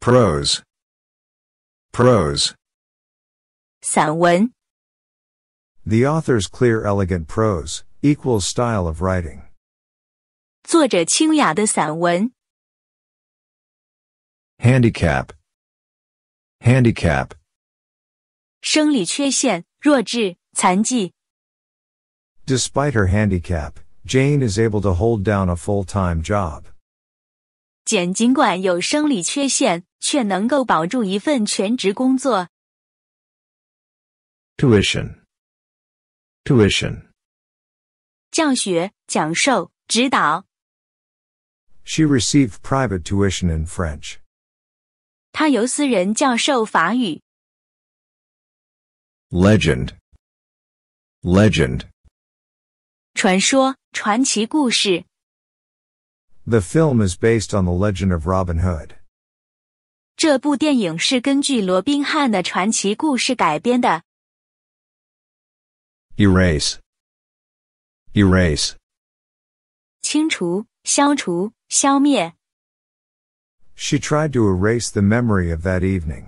prose prose 散文 The author's clear elegant prose equals style of writing. 作者清雅的散文 handicap handicap Despite her handicap, Jane is able to hold down a full-time job. 简尽管有生理缺陷，却能够保住一份全职工作。Tuition，tuition，教学、讲授、指导。She received private tuition in French。她由私人教授法语。Legend，legend，传说、传奇故事。The film is based on the legend of Robin Hood. 这部电影是根据罗宾汉的传奇故事改编的。Erase, erase. 清除、消除、消灭。She tried to erase the memory of that evening.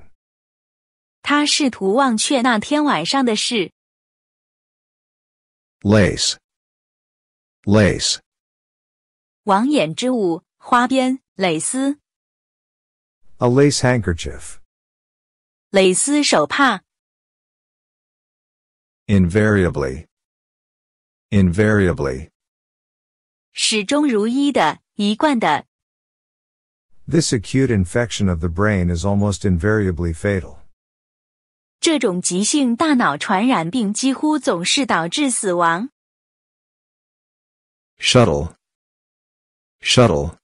她试图忘却那天晚上的事。Lace, lace. 网眼织物、花边、蕾丝。A lace handkerchief. 蕾丝手帕。Invariably. Invariably. 始终如一的，一贯的。This acute infection of the brain is almost invariably fatal. 这种急性大脑传染病几乎总是导致死亡。Shuttle. Shuttle.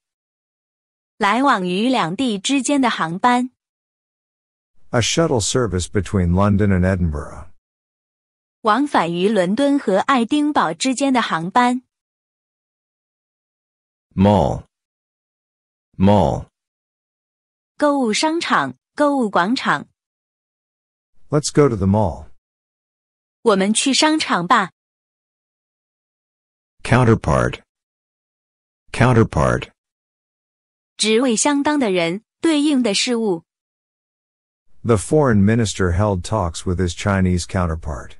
来往于两地之间的航班。A shuttle service between London and Edinburgh. 往返于伦敦和爱丁堡之间的航班。Mall. Mall. 购物商场、购物广场。Let's go to the mall. 我们去商场吧。Counterpart counterpart The foreign minister held talks with his Chinese counterpart.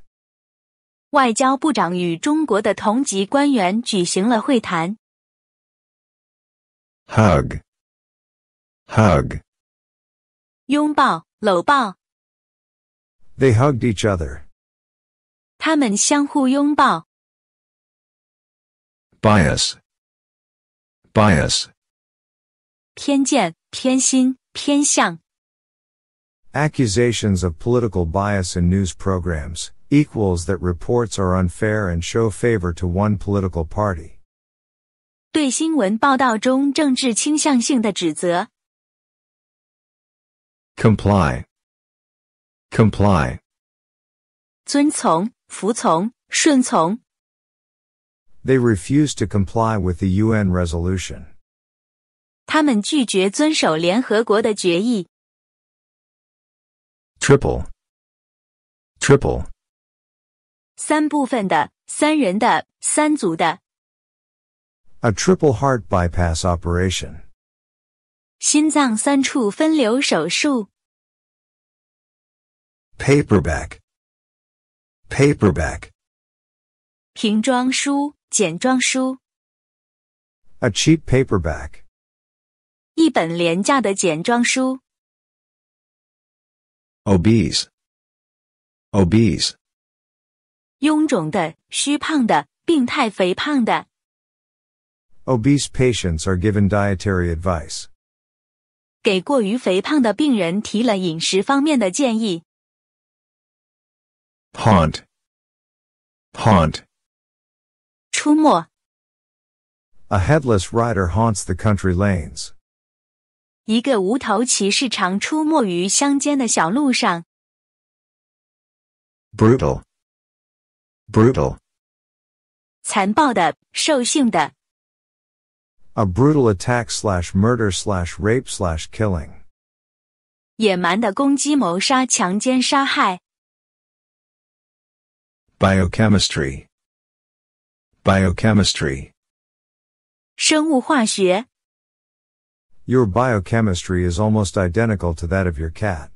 外交部长与中国的同级官员举行了会谈。Hug, hug. They hugged each other. Bias bias Accusations of political bias in news programs equals that reports are unfair and show favor to one political party. Comply, Comply. 遵从、服从、顺从。they refused to comply with the UN resolution. Triple, 他们拒绝遵守联合国的决议。Triple, A triple heart bypass Paperback. paperback，瓶装书。简装书。A cheap paperback. 一本廉价的简装书。Obese. Obese. patients are given dietary advice. 给过于肥胖的病人提了饮食方面的建议。Haunt. Haunt. 出没。A headless rider haunts the country lanes. 一个无头骑士常出没于乡间的小路上。Brutal, brutal. 残暴的，兽性的。A brutal attack slash murder slash rape slash killing. 野蛮的攻击、谋杀、强奸、杀害。Biochemistry. Biochemistry 生物化学 Your biochemistry is almost identical to that of your cat.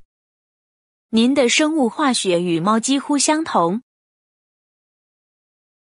您的生物化学与猫几乎相同。